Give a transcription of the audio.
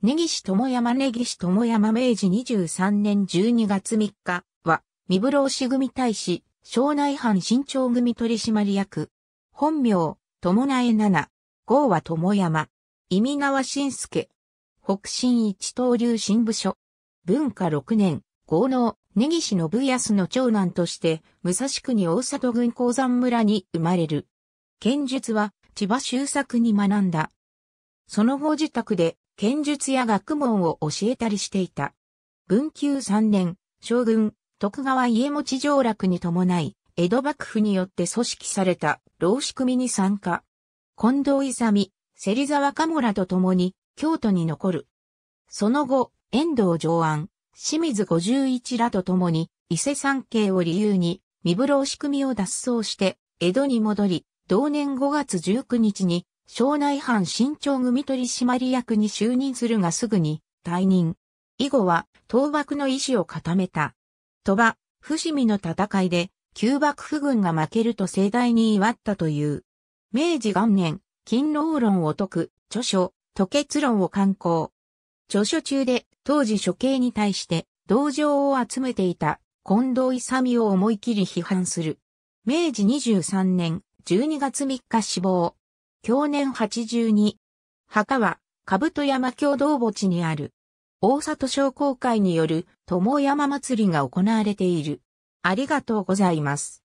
根岸智山根岸智山明治23年12月3日は、三風老士組大使、庄内藩新長組取締役。本名、友苗七。号は智山。意味川信介。北進一刀流新部署。文化六年、豪農、根岸信康の長男として、武蔵国大里郡鉱山村に生まれる。剣術は、千葉修作に学んだ。その後自宅で剣術や学問を教えたりしていた。文久三年、将軍、徳川家持上落に伴い、江戸幕府によって組織された老仕組に参加。近藤勇、芹沢鴨らと共に京都に残る。その後、遠藤上安、清水五十一らと共に伊勢三系を理由に三風老仕組を脱走して江戸に戻り、同年5月19日に省内藩新潮組取締役に就任するがすぐに退任。以後は倒幕の意志を固めた。鳥羽、伏見の戦いで旧幕府軍が負けると盛大に祝ったという。明治元年、勤労論を解く著書、吐血論を刊行。著書中で当時処刑に対して同情を集めていた近藤勇を思い切り批判する。明治23年12月3日死亡。享年82。墓は、兜山共同墓地にある。大里商工会による、友山祭りが行われている。ありがとうございます。